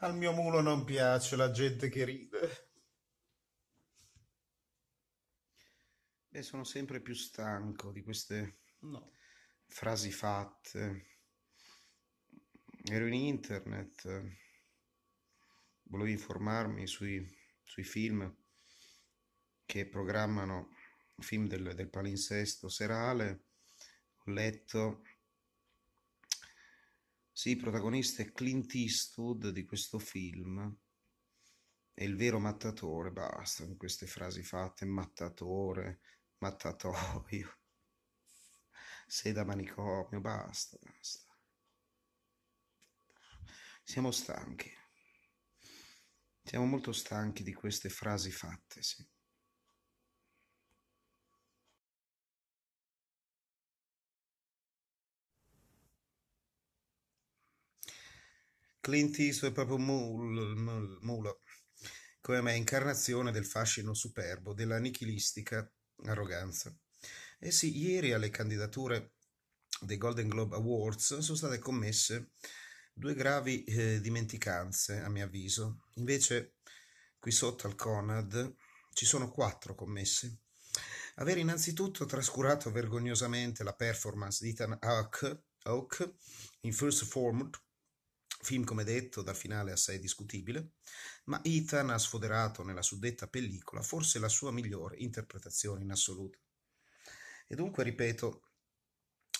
Al mio mulo non piace la gente che ride. E eh, sono sempre più stanco di queste no. frasi fatte. Ero in internet, volevo informarmi sui, sui film che programmano, film del, del palinsesto serale. Ho letto sì, il protagonista è Clint Eastwood di questo film. È il vero mattatore, basta con queste frasi fatte, mattatore, mattatoio, sei da manicomio, basta, basta. Siamo stanchi. Siamo molto stanchi di queste frasi fatte, sì. Clint Eastwood è proprio mul, mulo, come me, incarnazione del fascino superbo, della nichilistica arroganza. E eh sì, ieri alle candidature dei Golden Globe Awards sono state commesse due gravi eh, dimenticanze, a mio avviso. Invece, qui sotto al Conad ci sono quattro commesse. Aver innanzitutto trascurato vergognosamente la performance di Ethan Hawke, Hawke in First Formed, Film, come detto, dal finale assai discutibile, ma Ethan ha sfoderato nella suddetta pellicola forse la sua migliore interpretazione in assoluto. E dunque, ripeto,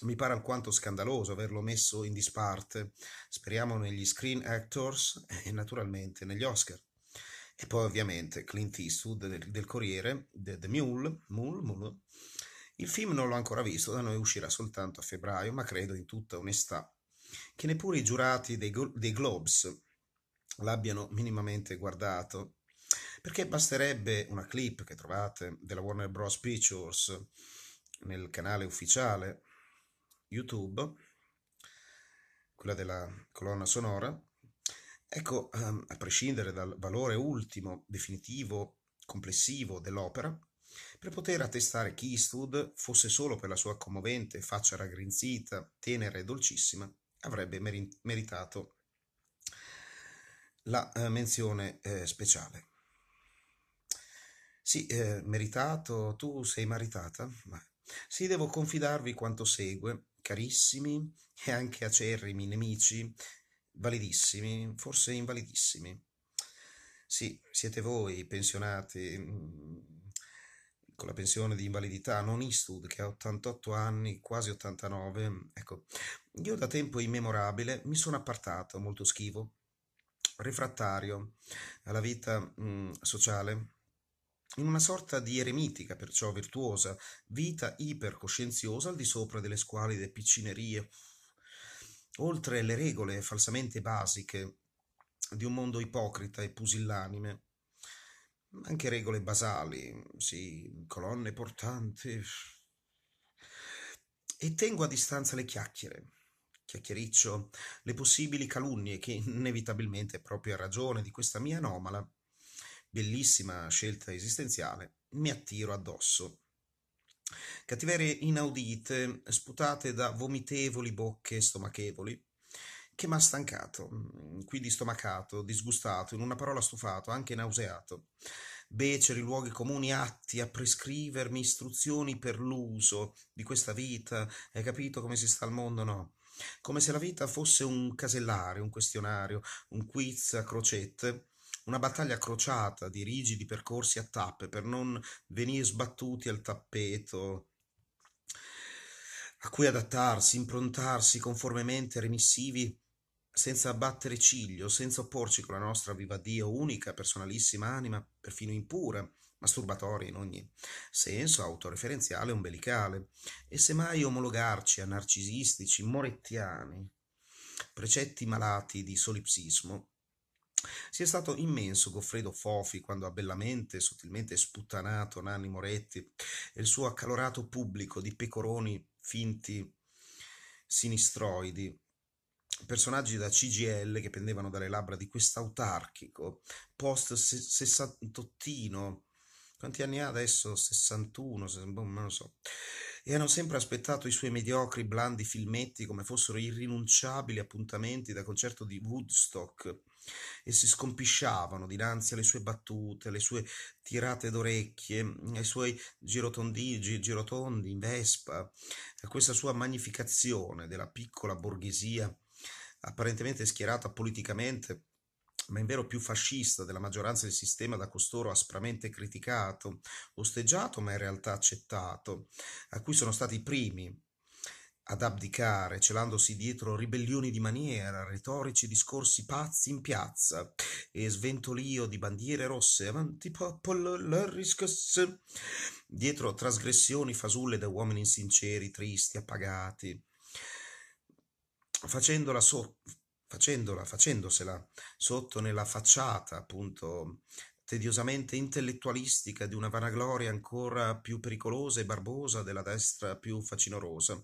mi pare alquanto scandaloso averlo messo in disparte, speriamo negli Screen Actors e naturalmente negli Oscar. E poi ovviamente Clint Eastwood del, del Corriere, The, The Mule, Mule, Mule. Il film non l'ho ancora visto, da noi uscirà soltanto a febbraio, ma credo in tutta onestà che neppure i giurati dei, dei Globes l'abbiano minimamente guardato perché basterebbe una clip che trovate della Warner Bros. Pictures nel canale ufficiale YouTube, quella della colonna sonora. Ecco, ehm, a prescindere dal valore ultimo, definitivo, complessivo dell'opera, per poter attestare che Eastwood fosse solo per la sua commovente faccia raggrinzita, tenera e dolcissima, avrebbe meritato la eh, menzione eh, speciale. Sì, eh, meritato, tu sei maritata? Ma sì, devo confidarvi quanto segue, carissimi e anche acerrimi nemici, validissimi, forse invalidissimi. Sì, siete voi, pensionati, mm, con la pensione di invalidità non Eastwood che ha 88 anni, quasi 89, ecco, io da tempo immemorabile mi sono appartato, molto schivo, refrattario alla vita mh, mm, sociale, in una sorta di eremitica, perciò virtuosa, vita ipercoscienziosa al di sopra delle squalide piccinerie, oltre le regole falsamente basiche di un mondo ipocrita e pusillanime anche regole basali, sì, colonne portanti. E tengo a distanza le chiacchiere, chiacchiericcio, le possibili calunnie che inevitabilmente, proprio a ragione di questa mia anomala, bellissima scelta esistenziale, mi attiro addosso. Cattiverie inaudite, sputate da vomitevoli bocche stomachevoli, che mi ha stancato, mm, quindi stomacato, disgustato, in una parola stufato, anche nauseato. Beceri luoghi comuni atti a prescrivermi istruzioni per l'uso di questa vita, hai capito come si sta al mondo? No. Come se la vita fosse un casellario, un questionario, un quiz a crocette, una battaglia crociata di rigidi percorsi a tappe per non venire sbattuti al tappeto a cui adattarsi, improntarsi conformemente remissivi senza abbattere ciglio, senza opporci con la nostra viva Dio unica, personalissima anima, perfino impura, masturbatoria in ogni senso, autoreferenziale, ombelicale, e semmai omologarci a narcisistici, morettiani, precetti malati di solipsismo, sia stato immenso Goffredo Fofi quando ha bellamente e sottilmente sputtanato Nanni Moretti e il suo accalorato pubblico di pecoroni finti sinistroidi personaggi da CGL che pendevano dalle labbra di quest'autarchico post sessantottino quanti anni ha adesso? 61, boh, non lo so. E hanno sempre aspettato i suoi mediocri, blandi filmetti come fossero irrinunciabili appuntamenti da concerto di Woodstock e si scompisciavano dinanzi alle sue battute, alle sue tirate d'orecchie, ai suoi girotondigi, girotondi in Vespa, a questa sua magnificazione della piccola borghesia apparentemente schierata politicamente, ma in vero più fascista della maggioranza del sistema da costoro aspramente criticato, osteggiato ma in realtà accettato, a cui sono stati i primi ad abdicare, celandosi dietro ribellioni di maniera, retorici discorsi pazzi in piazza e sventolio di bandiere rosse avanti popolo l'arriscasse, dietro trasgressioni fasulle da uomini sinceri, tristi, appagati facendola, so, facendola facendosela sotto nella facciata appunto tediosamente intellettualistica di una vanagloria ancora più pericolosa e barbosa della destra più facinorosa.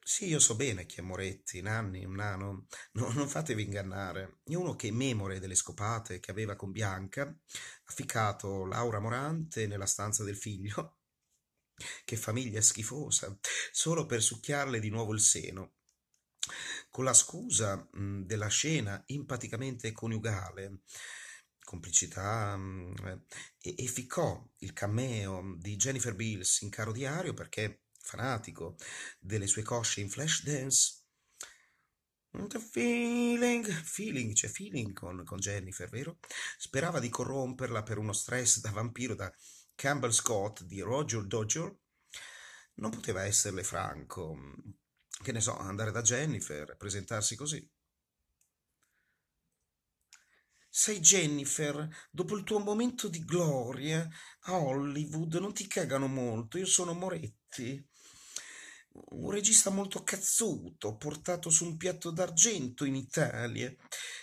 Sì, io so bene chi è Moretti, Nanni, un nano, no, non fatevi ingannare. È uno che, memore delle scopate che aveva con Bianca, ha ficcato Laura Morante nella stanza del figlio. Che famiglia schifosa, solo per succhiarle di nuovo il seno con la scusa mh, della scena empaticamente coniugale, complicità, mh, eh, e, e ficcò il cameo di Jennifer Bills in Caro Diario perché fanatico delle sue cosce in flash dance. Feeling, feeling, c'è cioè feeling con, con Jennifer, vero? Sperava di corromperla per uno stress da vampiro da Campbell Scott di Roger Dodger. Non poteva esserle franco che ne so, andare da Jennifer, presentarsi così. Sai Jennifer, dopo il tuo momento di gloria a Hollywood non ti cagano molto, io sono Moretti. Un regista molto cazzuto, portato su un piatto d'argento in Italia.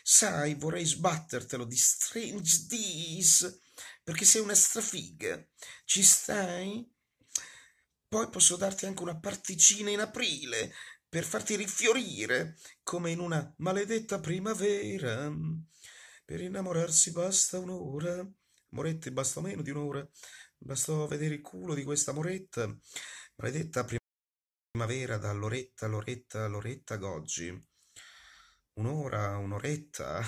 Sai, vorrei sbattertelo di Strange Days, perché sei una strafiga. Ci stai? Poi posso darti anche una particina in aprile per farti rifiorire come in una maledetta primavera. Per innamorarsi basta un'ora. Morette basta meno di un'ora. Bastò vedere il culo di questa moretta. Maledetta primavera da Loretta, Loretta, Loretta Goggi. Un'ora, un'oretta.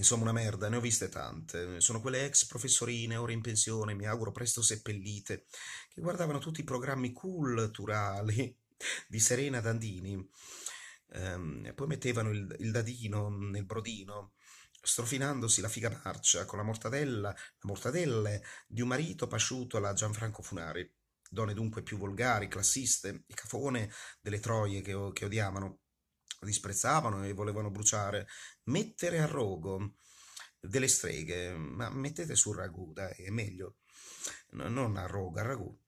Insomma, una merda, ne ho viste tante. Sono quelle ex professorine, ora in pensione, mi auguro presto seppellite, che guardavano tutti i programmi culturali di Serena Dandini. Ehm, poi mettevano il, il dadino nel brodino, strofinandosi la figa marcia con la mortadella, la mortadelle di un marito pasciuto alla Gianfranco Funari. Donne dunque più volgari, classiste, il cafone delle troie che, che odiavano disprezzavano e volevano bruciare, mettere a rogo delle streghe, ma mettete sul ragù, dai, è meglio, non a rogo, a ragù.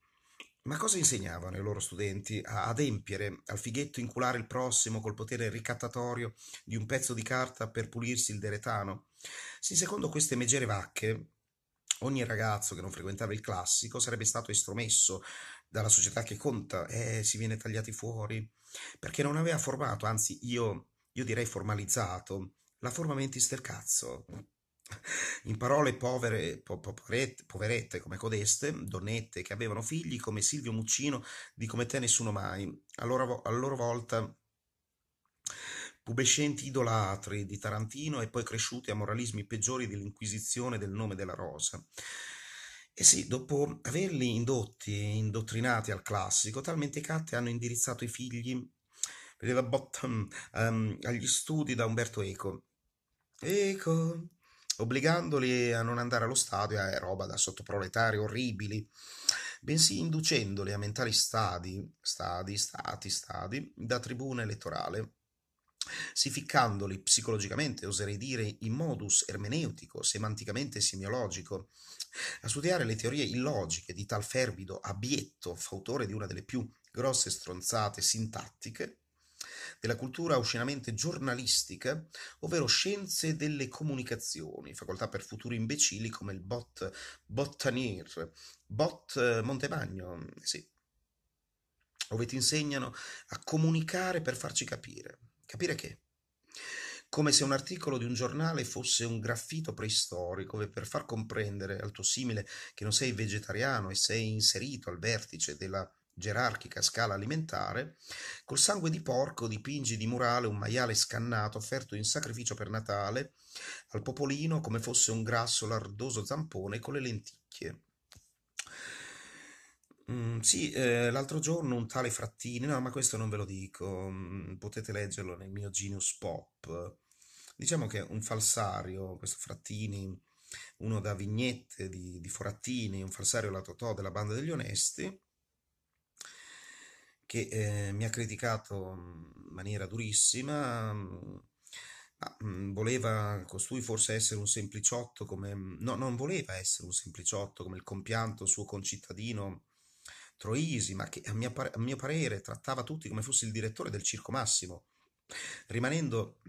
Ma cosa insegnavano i loro studenti a adempiere al fighetto inculare il prossimo col potere ricattatorio di un pezzo di carta per pulirsi il deretano? Sì, secondo queste megere vacche, ogni ragazzo che non frequentava il classico sarebbe stato estromesso dalla società che conta e eh, si viene tagliati fuori perché non aveva formato, anzi io, io direi formalizzato, la forma mentis del cazzo. In parole povere, po, poverette, poverette, come codeste, donnette che avevano figli come Silvio Muccino di Come te nessuno mai, a loro, a loro volta pubescenti idolatri di Tarantino e poi cresciuti a moralismi peggiori dell'Inquisizione del nome della Rosa. E sì, dopo averli indotti e indottrinati al classico, talmente catte hanno indirizzato i figli vedeva Bottom um, agli studi da Umberto Eco. Eco, obbligandoli a non andare allo stadio, eh, è eh, roba da sottoproletari orribili, bensì inducendoli a mentali stadi, stadi, stati, stadi, da tribuna elettorale sificandoli psicologicamente, oserei dire in modus ermeneutico, semanticamente semiologico. A studiare le teorie illogiche di tal fervido abietto, fautore di una delle più grosse stronzate sintattiche, della cultura oscenamente giornalistica, ovvero scienze delle comunicazioni, facoltà per futuri imbecilli come il bot Bottanier, bot eh, Montebagno, sì, dove ti insegnano a comunicare per farci capire Capire che? Come se un articolo di un giornale fosse un graffito preistorico e per far comprendere al tuo simile che non sei vegetariano e sei inserito al vertice della gerarchica scala alimentare, col sangue di porco dipingi di murale un maiale scannato offerto in sacrificio per Natale al popolino come fosse un grasso lardoso zampone con le lenticchie. Mm, sì, eh, l'altro giorno un tale Frattini, no, ma questo non ve lo dico, mm, potete leggerlo nel mio Genius Pop. Diciamo che un falsario, questo Frattini, uno da vignette di, di Forattini, un falsario la Totò della Banda degli Onesti, che eh, mi ha criticato in maniera durissima, ma mm, voleva costui forse essere un sempliciotto come... no, non voleva essere un sempliciotto come il compianto suo concittadino Troisi, ma che a mio, a mio parere trattava tutti come fosse il direttore del Circo Massimo, rimanendo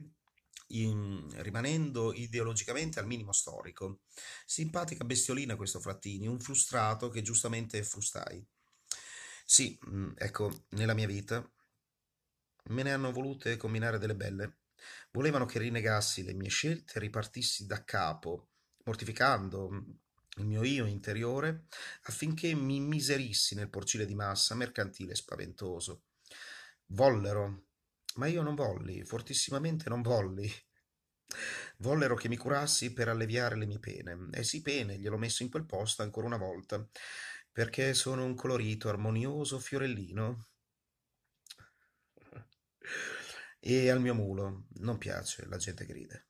in, rimanendo ideologicamente al minimo storico. Simpatica bestiolina questo Frattini, un frustrato che giustamente frustai. Sì, mm, ecco, nella mia vita me ne hanno volute combinare delle belle. Volevano che rinnegassi le mie scelte e ripartissi da capo, mortificando, mm, il mio io interiore, affinché mi miserissi nel porcile di massa mercantile spaventoso. Vollero, ma io non volli, fortissimamente non volli. Vollero che mi curassi per alleviare le mie pene, e eh sì pene, gliel'ho messo in quel posto ancora una volta, perché sono un colorito, armonioso fiorellino. E al mio mulo non piace, la gente grida.